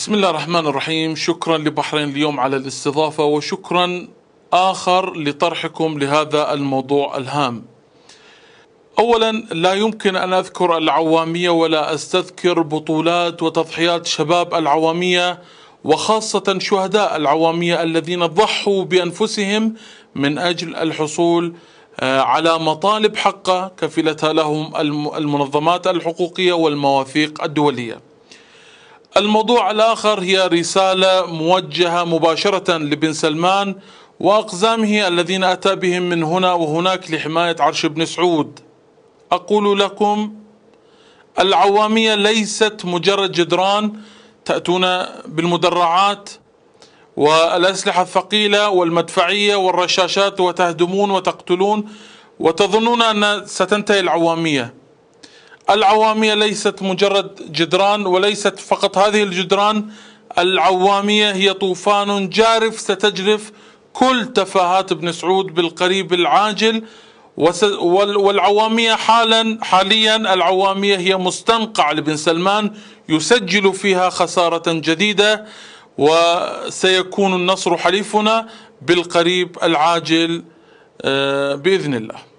بسم الله الرحمن الرحيم شكرا لبحرين اليوم على الاستضافة وشكرا آخر لطرحكم لهذا الموضوع الهام أولا لا يمكن أن أذكر العوامية ولا أستذكر بطولات وتضحيات شباب العوامية وخاصة شهداء العوامية الذين ضحوا بأنفسهم من أجل الحصول آه، على مطالب حقه كفلتها لهم المنظمات الحقوقية والمواثيق الدولية الموضوع الآخر هي رسالة موجهة مباشرة لبن سلمان وأقزامه الذين أتى بهم من هنا وهناك لحماية عرش بن سعود أقول لكم العوامية ليست مجرد جدران تأتون بالمدرعات والأسلحة الثقيلة والمدفعية والرشاشات وتهدمون وتقتلون وتظنون أن ستنتهي العوامية العوامية ليست مجرد جدران وليست فقط هذه الجدران العوامية هي طوفان جارف ستجرف كل تفاهات ابن سعود بالقريب العاجل والعوامية حالا حاليا العوامية هي مستنقع لبن سلمان يسجل فيها خسارة جديدة وسيكون النصر حليفنا بالقريب العاجل آه، باذن الله